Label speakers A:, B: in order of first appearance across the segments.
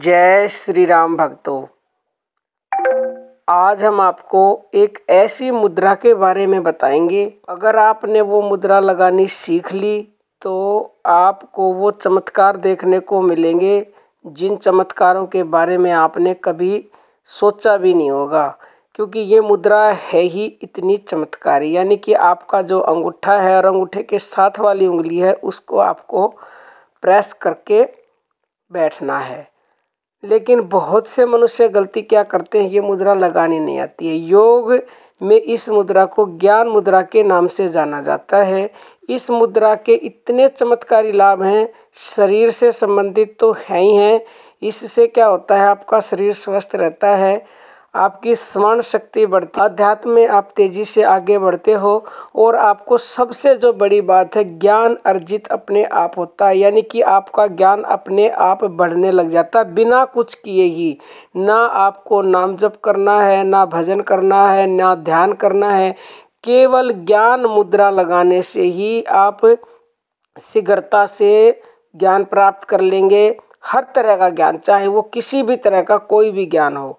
A: जय श्री राम भक्तों आज हम आपको एक ऐसी मुद्रा के बारे में बताएंगे अगर आपने वो मुद्रा लगानी सीख ली तो आपको वो चमत्कार देखने को मिलेंगे जिन चमत्कारों के बारे में आपने कभी सोचा भी नहीं होगा क्योंकि ये मुद्रा है ही इतनी चमत्कारी यानी कि आपका जो अंगूठा है और अंगूठे के साथ वाली उंगली है उसको आपको प्रेस करके बैठना है लेकिन बहुत से मनुष्य गलती क्या करते हैं ये मुद्रा लगानी नहीं आती है योग में इस मुद्रा को ज्ञान मुद्रा के नाम से जाना जाता है इस मुद्रा के इतने चमत्कारी लाभ हैं शरीर से संबंधित तो हैं ही हैं इससे क्या होता है आपका शरीर स्वस्थ रहता है आपकी स्मरण शक्ति बढ़ती अध्यात्म में आप तेज़ी से आगे बढ़ते हो और आपको सबसे जो बड़ी बात है ज्ञान अर्जित अपने आप होता है यानी कि आपका ज्ञान अपने आप बढ़ने लग जाता है बिना कुछ किए ही ना आपको नाम जप करना है ना भजन करना है ना ध्यान करना है केवल ज्ञान मुद्रा लगाने से ही आप शीघ्रता से ज्ञान प्राप्त कर लेंगे हर तरह का ज्ञान चाहे वो किसी भी तरह का कोई भी ज्ञान हो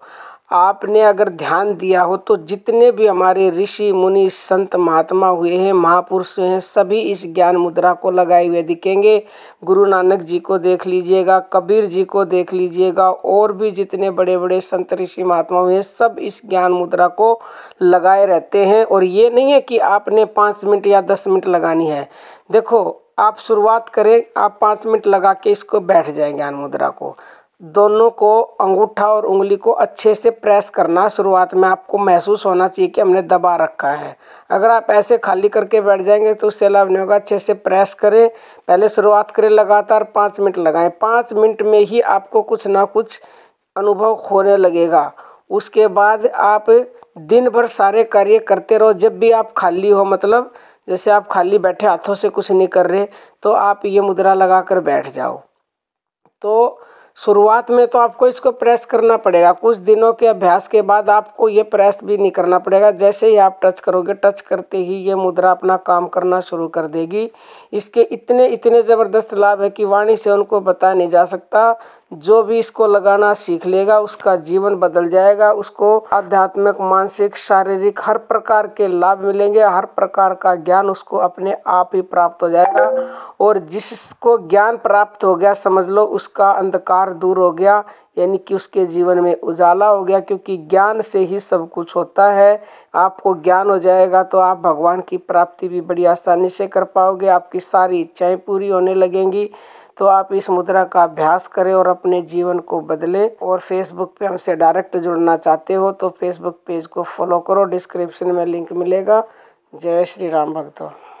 A: आपने अगर ध्यान दिया हो तो जितने भी हमारे ऋषि मुनि संत महात्मा हुए हैं महापुरुष हैं सभी इस ज्ञान मुद्रा को लगाए हुए दिखेंगे गुरु नानक जी को देख लीजिएगा कबीर जी को देख लीजिएगा और भी जितने बड़े बड़े संत ऋषि महात्मा हुए हैं सब इस ज्ञान मुद्रा को लगाए रहते हैं और ये नहीं है कि आपने पाँच मिनट या दस मिनट लगानी है देखो आप शुरुआत करें आप पाँच मिनट लगा के इसको बैठ जाए ज्ञान मुद्रा को दोनों को अंगूठा और उंगली को अच्छे से प्रेस करना शुरुआत में आपको महसूस होना चाहिए कि हमने दबा रखा है अगर आप ऐसे खाली करके बैठ जाएंगे तो उससे लाभ नहीं होगा अच्छे से प्रेस करें पहले शुरुआत करें लगातार पाँच मिनट लगाएं पाँच मिनट में ही आपको कुछ ना कुछ अनुभव होने लगेगा उसके बाद आप दिन भर सारे कार्य करते रहो जब भी आप खाली हो मतलब जैसे आप खाली बैठे हाथों से कुछ नहीं कर रहे तो आप ये मुद्रा लगा कर बैठ जाओ तो शुरुआत में तो आपको इसको प्रेस करना पड़ेगा कुछ दिनों के अभ्यास के बाद आपको ये प्रेस भी नहीं करना पड़ेगा जैसे ही आप टच करोगे टच करते ही ये मुद्रा अपना काम करना शुरू कर देगी इसके इतने इतने ज़बरदस्त लाभ है कि वाणी से उनको बताया नहीं जा सकता जो भी इसको लगाना सीख लेगा उसका जीवन बदल जाएगा उसको आध्यात्मिक मानसिक शारीरिक हर प्रकार के लाभ मिलेंगे हर प्रकार का ज्ञान उसको अपने आप ही प्राप्त हो जाएगा और जिसको ज्ञान प्राप्त हो गया समझ लो उसका अंधकार दूर हो गया यानी कि उसके जीवन में उजाला हो गया क्योंकि ज्ञान से ही सब कुछ होता है आपको ज्ञान हो जाएगा तो आप भगवान की प्राप्ति भी बड़ी आसानी से कर पाओगे आपकी सारी इच्छाएँ पूरी होने लगेंगी तो आप इस मुद्रा का अभ्यास करें और अपने जीवन को बदलें और फेसबुक पे हमसे डायरेक्ट जुड़ना चाहते हो तो फेसबुक पेज को फॉलो करो डिस्क्रिप्शन में लिंक मिलेगा जय श्री राम भक्तों